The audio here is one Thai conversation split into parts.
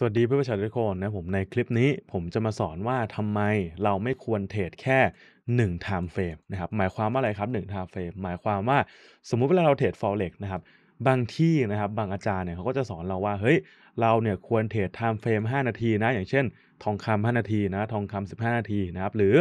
สวัสดีเพื่อนประชาชนทุกคนนะผมในคลิปนี้ผมจะมาสอนว่าทำไมเราไม่ควรเทรดแค่ 1 time frame นะครับหมายความว่าอะไรครับ 1 time frame หมายความว่าสมมุติเวลาเราเทรด forex นะครับบางที่นะครับบางอาจารย์เนี่ย เขาก็จะสอนเราว่า เฮ้ย เราเนี่ยควรเทรด time frame 5 นาที นะ อย่างเช่นทองคำ5นาทีนะทองคำ15 นาทีนะครับหรือ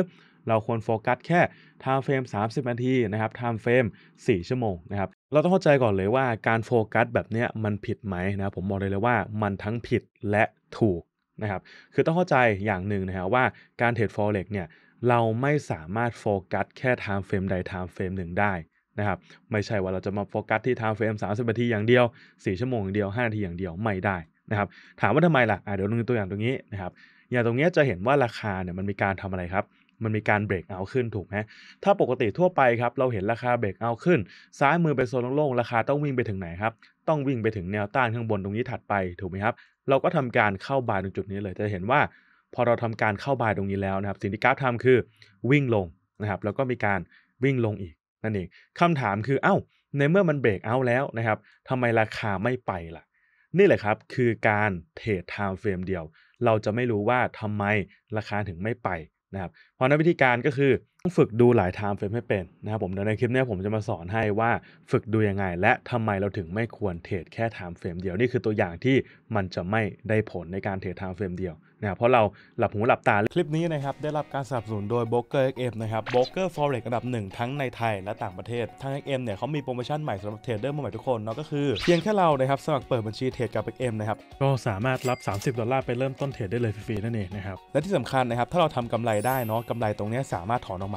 เราควรโฟกัสแค่ time frame 30 นาทีนะครับ time frame 4ชั่วโมงนะครับ เราต้องเข้าใจก่อนเลยว่าการโฟกัสแบบนี้มันผิดไหมนะผมบอกเลยเลยว่ามันทั้งผิดและถูกนะครับ คือต้องเข้าใจอย่างหนึ่งนะครับว่าการเทรด f เ r ็กเนี่ยเราไม่สามารถโฟกัสแค่ time frame ใด time frame หนึ่งได้นะครับไม่ใช่ว่าเราจะมาโฟกัสที่ time frame 30 นาทีอย่างเดียว 4 ชั่วโมงอย่างเดียว 5 นาทีอย่างเดียวไม่ได้นะครับถามว่าทำไมล่ะะเดี๋ยวลองตัวอย่างตรงนี้นะครับอย่างตรงนี้จะเห็นว่าราคาเนี่ยมันมีการทำอะไรครับมันมีการเบรกเอาขึ้นถูกไหมถ้าปกติทั่วไปครับเราเห็นราคาเบรกเอา ขึ้น ซ้ายมือเป็นโซนโล่งๆราคาต้องวิ่งไปถึงไหนครับต้องวิ่งไปถึงแนวต้านข้างบนตรงนี้ถัดไปถูกไหมครับเราก็ทำการเข้าบายตรงจุดนี้เลยจะเห็นว่า พอเราทำการเข้าบายตรงนี้แล้วนะครับ สิ่งที่กราฟทำาคือวิ่งลงนะครับ แล้วก็มีการวิ่งลงอีกนั่นเองคำถามคือเอา้า ในเมื่อมันเบรกเอา แล้วนะครับทำไมราคาไม่ไปละ่ะนี่แหละครับคือการเทรดไทม์เฟรมเดียว เราจะไม่รู้ว่าทำไมราคาถึงไม่ไปนะครับเพราะนั้นวิธีการก็คือฝึกดูหลายทามเฟรมให้เป็นนะครับผมในคลิปนี้ผมจะมาสอนให้ว่าฝึกดูยังไง และทำไมเราถึงไม่ควรเทรดแค่ทามเฟรมเดียวนี่คือตัวอย่างที่มันจะไม่ได้ผลในการเทรดทามเฟรมเดียวนะเพราะเราหลับหูหลับตา คลิปนี้นะครับได้รับการสนับสนุนโดยบ b เอ k e เอฟนะครับบล็อกเกอร์ฟอระดับหนึ่งทั้งในไทยและต่างประเทศทางเอ็กเอเนี่ยเขามีโปรโมชั่นใหม่สำหรับเทรดเดอร์ใหม่ทุกคนเนาะก็คือเพียงแค่เรานะครับสมัครเปิดบัญชีเทรดกับเเอ็ก็มนะครับก็สามารถรับ30ดอลลาร์ไปเริ่มต้นเทรดได้เลยฟรีๆนั่นเองนะครับและที่สำคัญนะครับถ้าเราทำกำไรได้เนาะกำไรตรงนี้สามารถถอนออกมา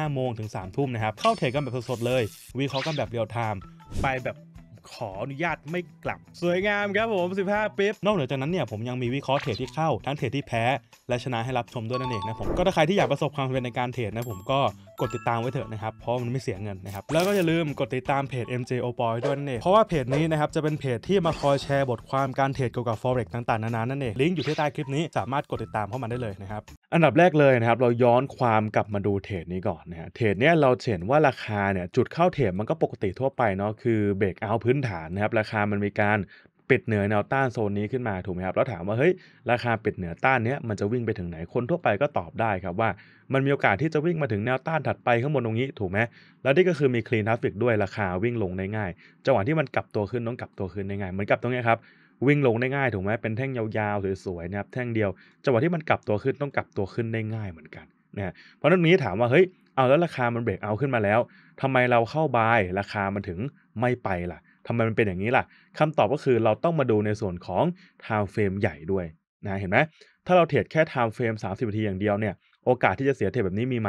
า5โมงถึง3ทุ่มนะครับ เข้าเทรดกันแบบสดๆเลย วิเคราะห์กันแบบเรียลไทม์ไปแบบขออนุญาตไม่กลับ สวยงามครับผม 15ปิ๊บนอกเหนือจากนั้นเนี่ย ผมยังมีวิเคราะห์เทรดที่เข้า ทั้งเทรดที่แพ้ และชนะให้รับชมด้วยนั่นเองนะผม ก็ถ้าใครที่อยากประสบความสำเร็จในการเทรดนะผมก็กดติดตามไว้เถอะนะครับ เพราะมันไม่เสียเงินนะครับ แล้วก็อย่าลืมกดติดตามเพจ MJ o p o i ด้วยนั่นเองเพราะว่าเพจนี้นะครับ จะเป็นเพจที่มาคอยแชร์บทความการเทรดเกี่ยวกับ forex ต่างๆ นานา นั่นเอง ลิงก์อยู่ที่ใต้คลิปนี้ สามารถกดติดตามเข้ามาได้เลยนะครับ อันดับแรกเลยนะครับ เราย้อนความกลับมาดูเทรดนี้ก่อนนะฮะเทรดเนี้ยเราเห็นว่าราคาเนี่ยจุดเข้าเทรดมันก็ปกติทั่วไปเนาะ คือเบรกเอาพื้นฐานนะครับ ราคามันมีการปิดเหนือแนวต้านโซนนี้ขึ้นมาถูกไหมครับแล้วถามว่าเฮ้ยราคาปิดเหนือต้านเนี้ยมันจะวิ่งไปถึงไหนคนทั่วไปก็ตอบได้ครับว่า มันมีโอกาสที่จะวิ่งมาถึงแนวต้านถัดไปข้างบนตรงนี้ถูกไหมแล้วนี่ก็คือมีคลีนทรฟฟิกด้วยราคาวิ่งลงได้ง่ายจังหวะที่มันกลับตัวขึ้นต้องกลับตัวขึ้นได้ง่ายเหมือนกับตรงนี้ครับวิ่งลงได้ง่ายถูกไหมเป็นแท่งยาวๆสวยๆนะครับแท่งเดียว จังหวะที่มันกลับตัวขึ้นต้องกลับตัวขึ้นได้ง่ายเหมือนกันนะเพราะนั้นนี้ถามว่าเฮ้ยเอาแล้วราคามันเบรกเอาขึ้นมาแล้ว ทำไมเราเข้าบายราคามันถึงไม่ไปล่ะทำไมมันเป็นอย่างนี้ล่ะคำตอบก็คือเราต้องมาดูในส่วนของ time frame ใหญ่ด้วยนะ เห็นไหม ถ้าเราเทรดแค่ time frame 30นาทีอย่างเดียวเนี่ยโอกาสที่จะเสียเทรดแบบนี้มีไหม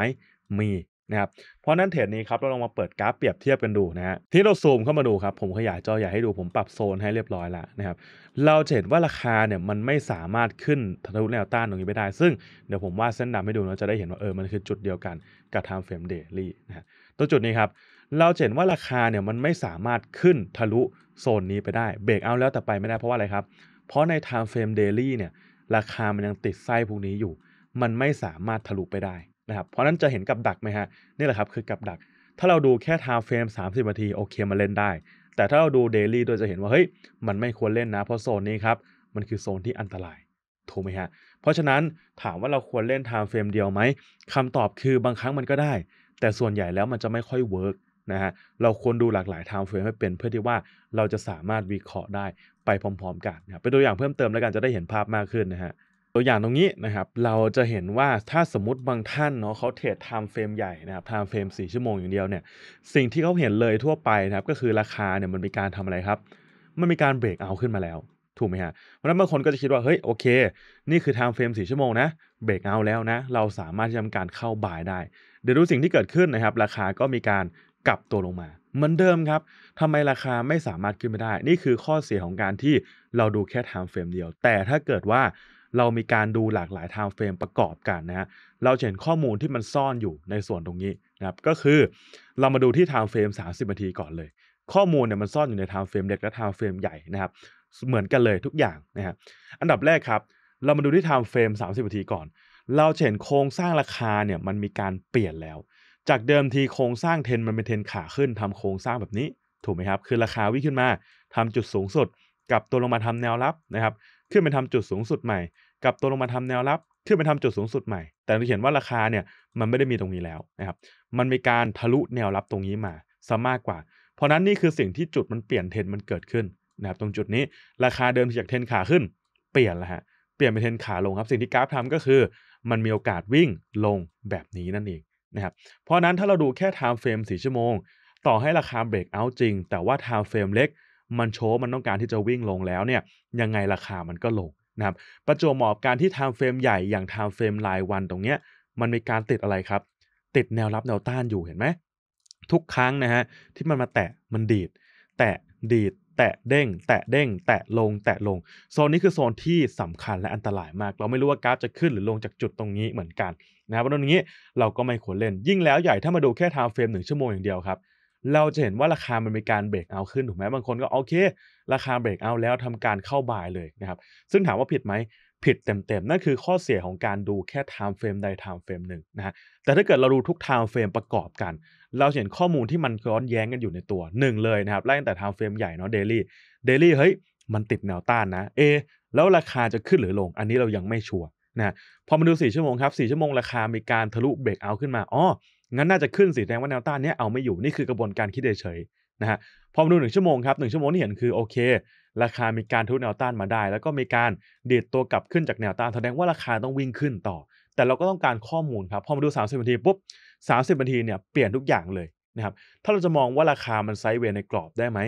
มีนะครับเพราะนั้นเทรดนี้ครับเราลองมาเปิดกราฟเปรียบเทียบกันดูนะฮะที่เราซูมเข้ามาดูครับ ผมขยายจอใหญ่ให้ดูผมปรับโซนให้เรียบร้อยแล้วนะครับเราเห็นว่าราคาเนี่ยมันไม่สามารถขึ้นทะลุแนวต้านตรงนี้ไปได้ซึ่งเดี๋ยวผมวาดเส้นดำให้ดูเราจะได้เห็นว่าเออมันคือจุดเดียวกันกับ time frame daily นะตัวจุดนี้ครับเราเห็นว่าราคาเนี่ยมันไม่สามารถขึ้นทะลุโซนนี้ไปได้เบรกเอาแล้วแต่ไปไม่ได้เพราะว่าอะไรครับ เพราะใน time frame daily เนี่ย ราคามันยังติดไส้พวกนี้อยู่ มันไม่สามารถทะลุไปได้นะครับเพราะนั้นจะเห็นกับดักไหมฮะนี่แหละครับคือกับดัก ถ้าเราดูแค่ time frame 30นาทีโอเคมาเล่นได้ แต่ถ้าเราดู daily โดยจะเห็นว่าเฮ้ยมันไม่ควรเล่นนะเพราะโซนนี้ครับมันคือโซนที่อันตรายถูกไหมฮะ เพราะฉะนั้นถามว่าเราควรเล่นไทม์เฟรมเดียวไหมคำตอบคือบางครั้งมันก็ได้ แต่ส่วนใหญ่แล้วมันจะไม่ค่อยเวิร์กนะฮะเราควรดูหลากหลายไทม์เฟรมให้เป็นเพื่อที่ว่าเราจะสามารถวิเคราะห์ได้ไปพร้อมๆกันนะครับเป็นตัวอย่างเพิ่มเติมแล้วกันจะได้เห็นภาพมากขึ้นนะฮะตัวอย่างตรงนี้นะครับ เราจะเห็นว่าถ้าสมมติบางท่านเนาะเขาเทรดไทม์เฟรมใหญ่นะครับไทม์เฟรม4ชั่วโมงอย่างเดียวเนี่ยสิ่งที่เขาเห็นเลยทั่วไปนะครับก็คือราคาเนี่ยมันมีการทำอะไรครับ มันมีการเบรกเอาขึ้นมาแล้ว ถูกไหมฮะเพราะฉะนั้นบางคนก็จะคิดว่าเฮ้ยโอเค นี่คือไทม์เฟรมสี่ชั่วโมงนะเบรกเอาแล้วนะเราสามารถที่จะทำการเข้าบายได้เดี๋ยวดูสิ่งที่เกิดขึ้นนะครับ ราคาก็มีการกลับตัวลงมาเหมือนเดิมครับทำไมราคาไม่สามารถขึ้นไปได้ นี่คือข้อเสียของการที่เราดูแค่ time frame เดียว แต่ถ้าเกิดว่าเรามีการดูหลากหลาย time frame ประกอบกันนะฮะเราเห็นข้อมูลที่มันซ่อนอยู่ในส่วนตรงนี้นะครับก็คือ เรามาดูที่ time frame 30นาทีก่อนเลย ข้อมูลเนี่ยมันซ่อนอยู่ใน time frame เล็กและ time frame ใหญ่นะครับเหมือนกันเลยทุกอย่างนะฮะอันดับแรกครับ เรามาดูที่ time frame 30นาทีก่อน เราเห็นโครงสร้างราคาเนี่ยมันมีการเปลี่ยนแล้วจากเดิมทีโครงสร้างเทนมันเป็นเทนขาขึ้นทำโครงสร้างแบบนี้ถูกไหมครับ คือราคาวิ่งขึ้นมาทำจุดสูงสุดกับตัวลงมาทำแนวรับนะครับ ขึ้นไปทำจุดสูงสุดใหม่ กับตัวลงมาทำแนวรับขึ้นไปทำจุดสูงสุดใหม่ แต่เราเห็นว่าราคาเนี่ยมันไม่ได้มีตรงนี้แล้วนะครับมันมีการทะลุแนวรับตรงนี้มาซะมากกว่า เพราะนั้นนี่คือสิ่งที่จุดมันเปลี่ยนเทนมันเกิดขึ้นนะครับตรงจุดนี้ ราคาเดิมจากเทนขาขึ้นเปลี่ยนแล้วฮะเปลี่ยนเป็นเทนขาลงครับสิ่งที่กราฟทำก็คือมันมีโอกาสวิ่งลงแบบนี้นั่นเองนะครับ เพราะนั้นถ้าเราดูแค่ time frame 4ชั่วโมง ต่อให้ราคาเบรกเอาจริง แต่ว่า time frame เล็ก มันโชว์ มันต้องการที่จะวิ่งลงแล้วเนี่ย ยังไงราคามันก็ลงนะครับ ประจวบเหมาะกับการที่ time frame ใหญ่อย่าง time frame รายวันตรงเนี้ย มันมีการติดอะไรครับ ติดแนวรับแนวต้านอยู่เห็นไหม ทุกครั้งนะฮะที่มันมาแตะ มันดีด แตะดีด แตะเด้ง แตะเด้ง แตะลง แตะลง โซนนี้คือโซนที่สำคัญและอันตรายมาก เราไม่รู้ว่ากราฟจะขึ้นหรือลงจากจุดตรงนี้เหมือนกันนะครับเพราะตรงนี้เราก็ไม่ควรเล่น ยิ่งแล้วใหญ่ถ้ามาดูแค่ทาวเฟรมหนึ่งชั่วโมงอย่างเดียวครับ เราจะเห็นว่าราคามันมีการเบรกเอาขึ้นถูกไหม บางคนก็โอเค ราคาเบรกเอาแล้วทำการเข้าบ่ายเลยนะครับ ซึ่งถามว่าผิดไหมผิดเต็มๆ นั่นคือข้อเสียของการดูแค่ i ท e f r a m มใด i ท e f r a m มหนึ่งนะฮะแต่ถ้าเกิดเราดูทุก i ท e f r a m มประกอบกัน เราเห็นข้อมูลที่มันย้อนแย้งกันอยู่ในตัวหนึ่งเลยนะครับไล่ตั้งแต่ i ท e f r a m มใหญ่เนาะเดลี่เดลี่เฮ้ยมันติดแนวต้านนะเอแล้วราคาจะขึ้นหรือลง อันนี้เรายังไม่ชัวร์นะพอมาดู 4 ชั่วโมงครับ 4 ชั่วโมงราคามีการทะลุเบรกเอาขึ้นมาอ๋องั้นน่าจะขึ้นสีแดงว่าแนวต้านนี้เอาไม่อยู่นี่คือกระบวนการคิดเฉยๆนะฮะพอมาดู1ชั่วโมงครับ 1 ชั่วโมงที่เห็นคือ โอเค ราคามีการทะลุแนวต้านมาได้ แล้วก็มีการเดีดตัวกลับขึ้นจากแนวต้านแสดงว่าราคาต้องวิ่งขึ้นต่อ แต่เราก็ต้องการข้อมูลครับพอมาดู 30นาทีปุ๊บสสามิบนาทีเนี่ยเปลี่ยนทุกอย่างเลยนะครับถ้าเราจะมองว่าราคามันไซด์เวย์ในกรอบได้ไหม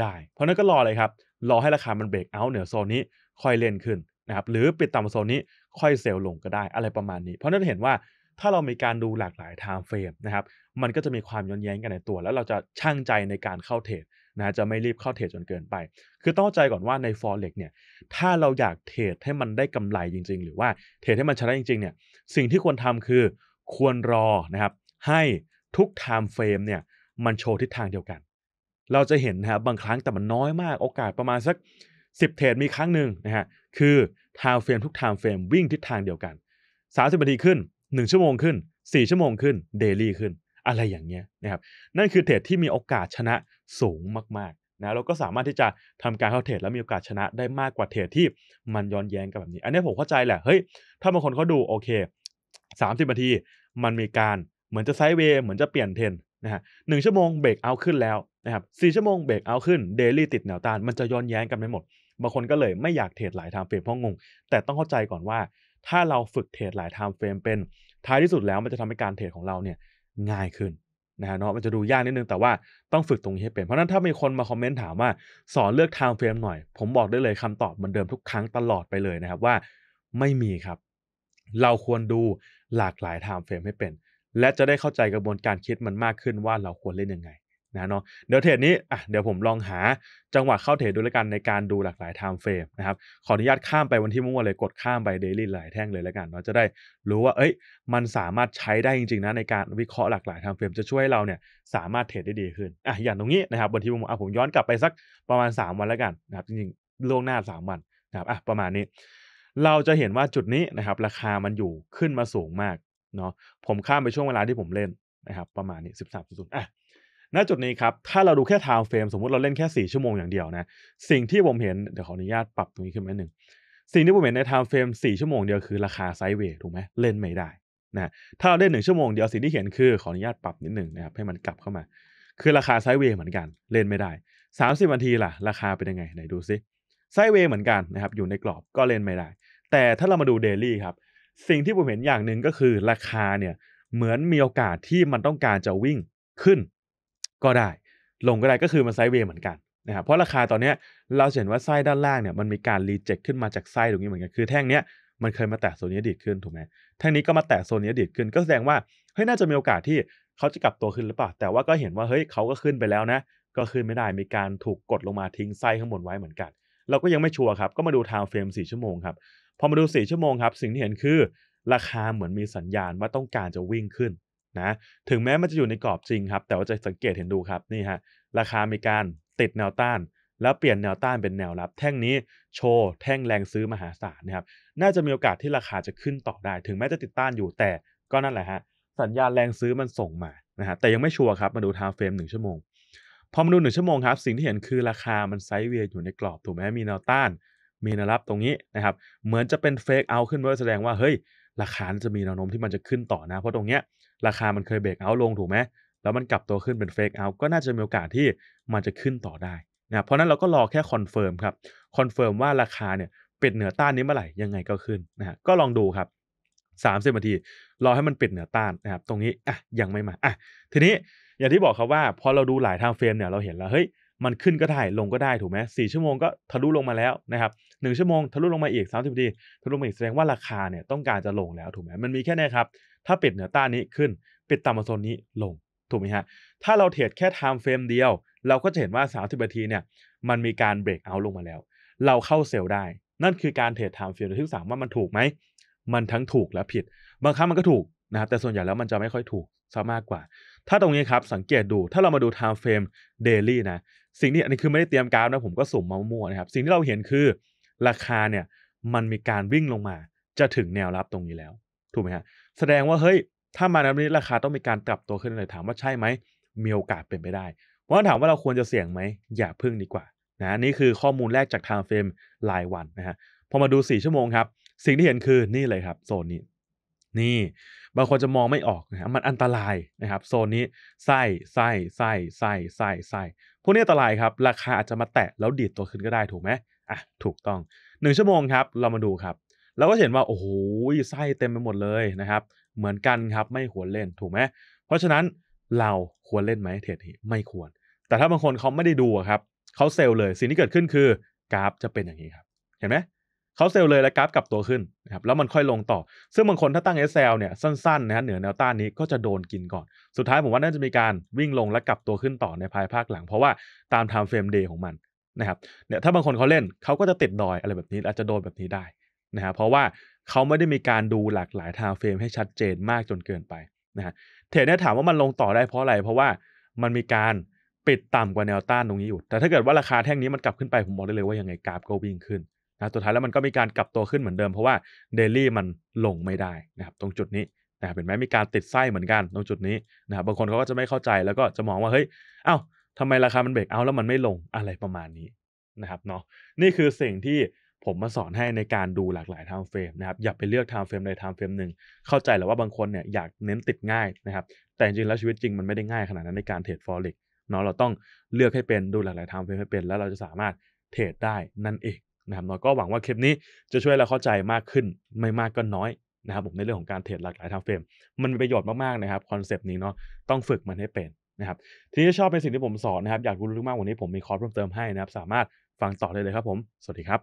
ได้ เพราะนั้นก็รอเลยครับรอให้ราคามันเบรกเอาเหนือโซนนี้ค่อยเล่นขึ้นนะครับหรือปิดต่ำโซนนี้ค่อยเซลล์ลงก็ได้อะไรประมาณนี้ เพราะนั่นเห็นว่าถ้าเรามีการดูหลากหลายไทม์เฟรมนะครับ มันก็จะมีความย้อนแย้งกันในตัวแล้วเราจะช่างใจในการเข้าเทรดนะจะไม่รีบเข้าเทรดจนเกินไป คือต้องใจก่อนว่าในฟ f เร็กเนี่ย ถ้าเราอยากเทรดให้มันได้กำไรจริงๆ หรือว่าเทรดให้มันชนะจริง ๆเนี่ยสิ่งที่ควรทำคือควรรอนะครับ ให้ทุกไทม์เฟรมเนี่ย มันโชว์ทิศทางเดียวกัน เราจะเห็นนะบางครั้งแต่มันน้อยมาก โอกาสประมาณสัก 10 เทรดมีครั้งหนึ่งนะฮะคือไทม์เฟรมทุกไทม์เฟรมวิ่งทิศทางเดียวกัน 30นาทีขึ้น 1 ชั่วโมงขึ้น 4 ชั่วโมงขึ้นเดลี่ขึ้นอะไรอย่างเงี้ยนะครับ นั่นคือเทรดที่มีโอกาสชนะสูงมากๆนะเราก็สามารถที่จะทำการเข้าเทรดแล้วมีโอกาสชนะได้มากกว่าเทรดที่มันย้อนแย้งกับแบบนี้ อันนี้ผมเข้าใจแหละเฮ้ย ถ้าบางคนเขาดูโอเค 30นาทีมันมีการเหมือนจะไซด์เวย์เหมือนจะเปลี่ยนเทรนนะฮะหชั่วโมงเบรกเอาขึ้นแล้วนะครับสชั่วโมงเบรกเอาขึ้นเดลี่ติดแนวต้านมันจะย้อนแย้งกันไปหมดบางคนก็เลยไม่อยากเทรดหลายไทม์เฟรมเพราะงง แต่ต้องเข้าใจก่อนว่า ถ้าเราฝึกเทรดหลายไทม์เฟรมเป็น ท้ายที่สุดแล้วมันจะทำให้การเทรดของเราเนี่ยง่ายขึ้นนะฮะเนาะ มันจะดูยากนิดนึง แต่ว่าต้องฝึกตรงนี้ให้เป็น เพราะนั้นถ้ามีคนมาคอมเมนต์ถามว่าสอนเลือกไทม์เฟรมหน่อย ผมบอกได้เลยคำตอบเหมือนเดิมทุกครั้งตลอดไปเลยนะครับว่าไม่มีครับ เราควรดูหลากหลายไทม์เฟรมให้เป็น และจะได้เข้าใจกระบวนการคิดมันมากขึ้นว่าเราควรเล่นยังไงนะเนาะเดี๋ยวเทรดนี้อ่ะเดี๋ยวผมลองหาจังหวะเข้าเทรดดูแล้วกันในการดูหลากหลายไทม์เฟรมนะครับ ขออนุญาตข้ามไปวันที่มั่วเลยกดข้ามไปเดลี่หลายแท่งเลยแล้วกันเนาะจะได้รู้ว่า เอ้ย มันสามารถใช้ได้จริงๆนะในการวิเคราะห์หลากหลายไทม์เฟรม จะช่วยเราเนี่ย สามารถเทรดได้ดีขึ้น อ่ะอย่างตรงนี้นะครับวันที่ม่มอ่ะผมย้อนกลับไปสักประมาณ 3 วันแล้วกันนะครับจริงๆล่วงหน้า 3 วันนะครับอ่ะประมาณนี้ เราจะเห็นว่าจุดนี้นะครับราคามันอยู่ขึ้นมาสูงมากเนาะผมข้ามไปช่วงเวลาที่ผมเล่นนะครับประมาณนี้13.0อ่ะณจุดนี้ครับ ถ้าเราดูแค่ time ์เฟรมสมมติเราเล่นแค่4ชั่วโมงอย่างเดียวนะ สิ่งที่ผมเห็น เดี๋ยวขออนุญาตปรับตรงนี้ขึ้นมาหนึ่ง สิ่งที่ผมเห็นใน time ์เฟรม4ชั่วโมงเดียวคือราคาไซเวยถูกไหมเล่นไม่ได้นะ ถ้าเราเล่นหนึ่งชั่วโมงเดียวสิ่งที่เห็นคือขออนุญาตปรับนิดหนึ่งนะครับ ให้มันกลับเข้ามา คือราคาไซเวยเหมือนกัน เล่นไม่ได้30นาทีล่ะ ราคาเป็นยังไงไหนดูซิไซเวยเหมือนกันนะครับ อยู่ในกรอบก็เล่นไม่ได้ แต่ถ้าเรามาดูเดลี่ครับสิ่งที่ผมเห็นอย่างหนึ่งก็คือราคาเนี่ยเหมือนมีโอกาสที่มันต้องการจะวิ่งขึ้นก็ได้ลงก็ได้ก็คือมันไซด์เวย์เหมือนกันนะครับเพราะราคาตอนนี้เราเห็นว่าไส้ด้านล่างเนี่ยมันมีการรีเจ็คขึ้นมาจากไส้ตรงนี้เหมือนกันคือแท่งเนี้ยมันเคยมาแตะโซนนี้ดีดขึ้นถูกไหมแท่งนี้ก็มาแตะโซนนี้ดีดขึ้นก็แสดงว่าเฮ้ย น่าจะมีโอกาสที่เขาจะกลับตัวขึ้นหรือเปล่าแต่ว่าก็เห็นว่าเฮ้ยเขาก็ขึ้นไปแล้วนะ ก็ขึ้นไม่ได้มีการถูกกดลงมาทิ้งไส้ข้างบนไว้เหมือนกัน เราก็ยังไม่ชัวร์ครับก็มาดูทา์เฟรม 4 ชั่วโมงครับพอมาดู 4 ชั่วโมงครับ สิ่งที่เห็นคือราคาเหมือนมีสัญญาณว่าต้องการจะวิ่งขึ้นนะถึงแม้มันจะอยู่ในกรอบจริงครับ แต่ว่าจะสังเกตเห็นดูครับนี่ฮะราคามีการติดแนวต้าน แล้วเปลี่ยนแนวต้านเป็นแนวรับ แท่งนี้โชว์แท่งแรงซื้อมหาศาลนะครับน่าจะมีโอกาสที่ราคาจะขึ้นต่อได้ ถึงแม้จะติดต้านอยู่แต่ก็นั่นแหละฮะสัญญาณแรงซื้อมันส่งมานะฮะแต่ยังไม่ชัวร์ครับ มาดูทา์เฟรมหนึ่งชั่วโมงพอมาดูหนึ่งชั่วโมงครับสิ่งที่เห็นคือราคามันไซด์เวียอยู่ในกรอบ ถูกไหมมีแนวต้าน มีแนวรับตรงนี้นะครับเหมือนจะเป็นเฟกเอาขึ้นมาแสดงว่าเฮ้ยราคาจะมีแนวโน้มที่มันจะขึ้นต่อนะ เพราะตรงเนี้ยราคามันเคยเบรกเอาลงถูกไหม แล้วมันกลับตัวขึ้นเป็นเฟกเอา ก็น่าจะมีโอกาสที่มันจะขึ้นต่อได้ นะ เพราะนั้นเราก็รอแค่คอนเฟิร์มครับ คอนเฟิร์มว่าราคาเนี่ยปิดเหนือต้านนี้เมื่อไหร่ ยังไงก็ขึ้นนะฮะก็ลองดูครับ30นาที รอให้มันปิดเหนือต้านนะครับ ตรงนี้อ่ะยังไม่มาอ่ะทีนี้ อย่างที่บอกครับว่าพอเราดูหลายทางเฟรมเนี่ยเราเห็นแล้วเฮ้ยมันขึ้นก็ได้ ลงก็ได้ถูกไหมสี่ชั่วโมงก็ทะลุลงมาแล้วนะครับหชั่วโมงทะลุลงมาอีก30นาทีทะลุมาอีกแสดงว่าราคาเนี่ยต้องการจะลงแล้วถูกไหมมันมีแค่นี้ครับถ้าปิดเหนือต้านนี้ขึ้นปิดต่ำมาโซนนี้ลงถูกไหมฮะถ้าเราเทรดแค่ time frame เดียว เราก็จะเห็นว่า30นาทีเนี่ย มันมีการเบรกเอาลงมาแล้ว เราเข้าเซลล์ได้ นั่นคือการเทรด time frame ที่สามว่ามันถูกไหมมันทั้งถูกและผิดบางครั้งมันก็ถูกนะครับแต่ส่วนใหญ่แล้วมันจะไม่ค่อยถูกซะมากกว่า ถ้าตรงนี้ครับสังเกตดูถ้าเรามาดู time frame daily นะสิ่งที่อันนี้คือไม่ได้เตรียมกราฟนะ ผมก็สุ่มมามั่วนะครับ สิ่งที่เราเห็นคือราคาเนี่ย มันมีการวิ่งลงมาจะถึงแนวรับตรงนี้แล้ว ถูกไหมฮะ แสดงว่าเฮ้ยถ้ามาแนวนี้ราคาต้องมีการกลับตัวขึ้นเลยถามว่าใช่ไหมมีโอกาสเป็นไปได้ เพราะถามว่าเราควรจะเสี่ยงไหมอย่าพึ่งดีกว่า นะนี่คือข้อมูลแรกจากทางเฟรมรายวันนะฮะพอมาดู4ชั่วโมงครับ สิ่งที่เห็นคือนี่เลยครับ โซนนี้ นี่ บางคนจะมองไม่ออกนะฮะมันอันตรายนะครับ โซนนี้ไส้ไส้ไส้ไส้ไส้ไสวกนี้อันตรายครับ ราคาอาจจะมาแตะแล้วดีดตัวขึ้นก็ได้ถูกไหมอ่ะ ถูกต้องหนึ่งชั่วโมงครับ เรามาดูครับเราก็เห็นว่า โอ้โห ไส้เต็มไปหมดเลยนะครับ เหมือนกันครับ ไม่ควรเล่น ถูกไหมเพราะฉะนั้นเราควรเล่นไหมเทรดนี้ไม่ควร แต่ถ้าบางคนเขาไม่ได้ดูครับ เขาเซลล์เลย สิ่งที่เกิดขึ้นคือกราฟจะเป็นอย่างนี้ครับ เห็นไหมเขาเซลเลยและกราฟกลับตัวขึ้นนะครับแล้วมันค่อยลงต่อซึ่งบางคนถ้าตั้ง s สเนี่ยสั้นๆนะฮะเหนือแนวต้านนี้ก็จะโดนกินก่อน สุดท้ายผมว่าน่าจะมีการวิ่งลงและกลับตัวขึ้นต่อในภายภาคหลังเพราะว่าตามไทม์เฟรมเดย์ของมันนะครับเนี่ยถ้าบางคนเขาเล่นเขาก็จะติดดอยอะไรแบบนี้อาจจะโดนแบบนี้ได้นะครับเพราะว่าเขาไม่ได้มีการดูหลากหลายไทม์เฟรมให้ชัดเจนมากจนเกินไปนะฮะเทรดเนี่ยถามว่ามันลงต่อได้เพราะอะไรเพราะว่ามันมีการปิดต่ำกว่าแนวต้านตรงนี้อยู่ แต่ถ้าเกิดว่าราคาแท่งนี้มันกลับขึ้นไปผมบอกได้เลยว่ายังไงกราฟก็วิ่งขึ้นนะตัวท้ายแล้วมันก็มีการกลับตัวขึ้นเหมือนเดิมเพราะว่าเดลี่มันลงไม่ได้ นะครับ ตรงจุดนี้นะเป็นไหมมีการติดไส้เหมือนกัน ตรงจุดนี้นะครับบางคนเขาก็จะไม่เข้าใจแล้วก็จะมองว่า เฮ้ยเอ้าทำไมราคามันเบรกเอา แล้วมันไม่ลงอะไรประมาณนี้ นะครับเนาะนี่คือสิ่งที่ผมมาสอนให้ในการดูหลากหลายไทม์เฟรมนะครับอย่าไปเลือกไทม์เฟรมใดไทม์เฟรมหนึ่งเข้าใจแรือว่าบางคนเนี่ยอยากเน้นติดง่ายนะครับแต่จริงแล้วชีวิตจริงมันไม่ได้ง่ายขนาดนั้นในการเทรดฟอเร็กเนาะเราต้องเลือกให้เป็นดูหลากหลายไทม์เฟรมให้เป็นแล้วเราจะสามารถเทรดได้นั่นเองนะครับเราก็หวังว่าคลิปนี้จะช่วยเราเข้าใจมากขึ้นไม่มากก็น้อยนะครับ ผมในเรื่องของการเทรดหลากหลายทางเฟรมมันมีประโยชน์มาก ๆ นะครับ คอนเซปต์นี้เนาะต้องฝึกมันให้เป็นนะครับทีนี้ชอบเป็นสิ่งที่ผมสอนนะครับ อยากรู้ลึกมากกว่านี้ผมมีคอร์สเพิ่มเติมให้นะครับสามารถฟังต่อได้เลยครับผม สวัสดีครับ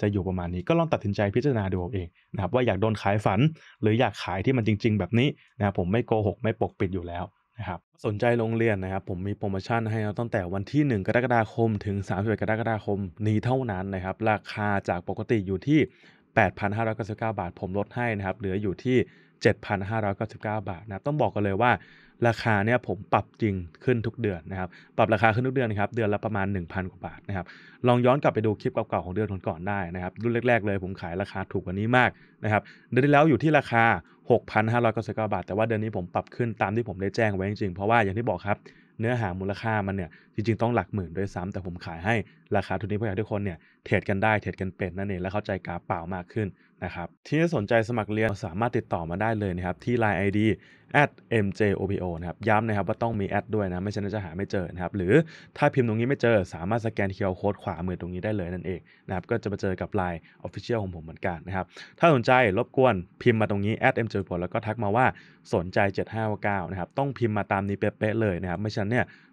จะอยู่ประมาณนี้ก็ลองตัดสินใจพิจารณาดูเอาเองนะครับว่าอยากโดนขายฝันหรืออยากขายที่มันจริงๆ แบบนี้นะครับผมไม่โกหก ไม่ปกปิดอยู่แล้วนะครับสนใจโรงเรียนนะครับผมมีโปรโมชั่นให้ตั้งแต่วันที่ 1 กรกฎาคมถึง 31 กรกฎาคม นี้เท่านั้นนะครับ ราคาจากปกติอยู่ที่ 8,599 บาทผมลดให้นะครับเหลืออยู่ที่ 7,599 บาทนะต้องบอกกันเลยว่าราคาเนี่ยผมปรับจริงขึ้นทุกเดือน นะครับ ปรับราคาขึ้นทุกเดือนนะครับ เดือนละประมาณ 1,000 กว่าบาทนะครับลองย้อนกลับไปดูคลิปเก่าๆของเดือนก่อนๆได้นะครับรุ่นแรกๆเลยผมขายราคาถูกกว่านี้มากนะครับเดือนที่แล้วอยู่ที่ราคา6,599บาท แต่ว่าเดือนนี้ผมปรับขึ้นตามที่ผมได้แจ้งไว้จริงๆเพราะว่าอย่างที่บอกครับเนื้อหามูลค่ามันเนี่ยจริงๆต้องหลักหมื่นด้วยซ้ำแต่ผมขายให้ราคาทุนนี้เพื่อใาทุกคนเนี่ย เทรดกันได้เทรดกันเป็นนั่นเองและเข้าใจกราฟเปล่ามากขึ้นนะครับ ที่สนใจสมัครเรียน สามารถติดต่อมาได้เลยนะครับ ที่ Line ID at mjopo นะครับ ย้ำนะครับ ว่าต้องมีแอดด้วยนะไม่เช่นจะหาไม่เจอนะครับ หรือถ้าพิมพ์ตรงนี้ไม่เจอสามารถสแกนเคอร์โค้ดขวามือตรงนี้ได้เลยนั่นเองนะครับก็จะมาเจอกับ Line Official ของผมเหมือนกันนะครับถ้าสนใจรบกวนพิมพ์มาตรงนี้ at mjopo แล้วก็ทักมาว่าสนใจ7 5 9นะครับต้องพิมพ์มาตามนี้เป๊ะๆเลยนะครับไม่เช่นเนี่ย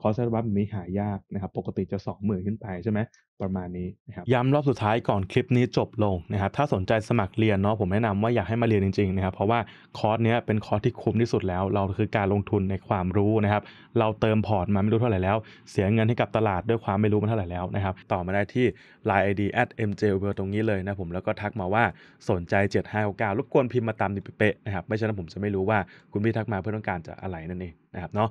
คอร์สอัลบัฟมนี้หายากนะครับ ปกติจะ 20,000 ขึ้นไปใช่ไหมประมาณนี้นะครับ ย้ำรอบสุดท้ายก่อนคลิปนี้จบลงนะครับ ถ้าสนใจสมัครเรียนเนาะ ผมแนะนำว่าอยากให้มาเรียนจริงๆนะครับ เพราะว่าคอร์สเนี้ยเป็นคอร์สที่คุ้มที่สุดแล้ว เราคือการลงทุนในความรู้นะครับ เราเติมพอร์ตมาไม่รู้เท่าไหร่แล้ว เสียเงินให้กับตลาดด้วยความไม่รู้มาเท่าไหร่แล้วนะครับ ต่อมาได้ที่ line id at mjw ตรงนี้เลยนะผม แล้วก็ทักมาว่าสนใจ7569รบกวนพิมพ์มาตามนิเป๊ะนะครับ ไม่เช่นผมจะไม่รู้ว่าคุณพี่ทักมาเพื่อต้องการจะอะไรนั่นเองนะครับเนาะ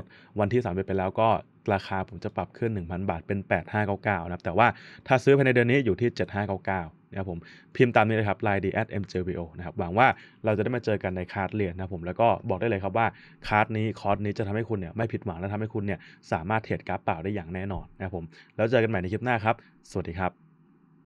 ดวันที่30ไปแล้วก็ราคาผมจะปรับขึ้น 1,000 บาทเป็น 8599นะครับแต่ว่าถ้าซื้อภายในเดือนนี้อยู่ที่ 7599นะครับผมพิมพ์ตามนี้เลยครับ line d at mjbo นะครับ หวังว่าเราจะได้มาเจอกันในคาร์ดเรียนนะผมแล้วก็บอกได้เลยครับว่าคาร์ดนี้คอร์สนี้จะทำให้คุณเนี่ยไม่ผิดหวังและทำให้คุณเนี่ย สามารถเทรดกราฟเปล่าได้อย่างแน่นอนนะครับผมแล้วเจอกันใหม่ในคลิปหน้าครับ สวัสดีครับ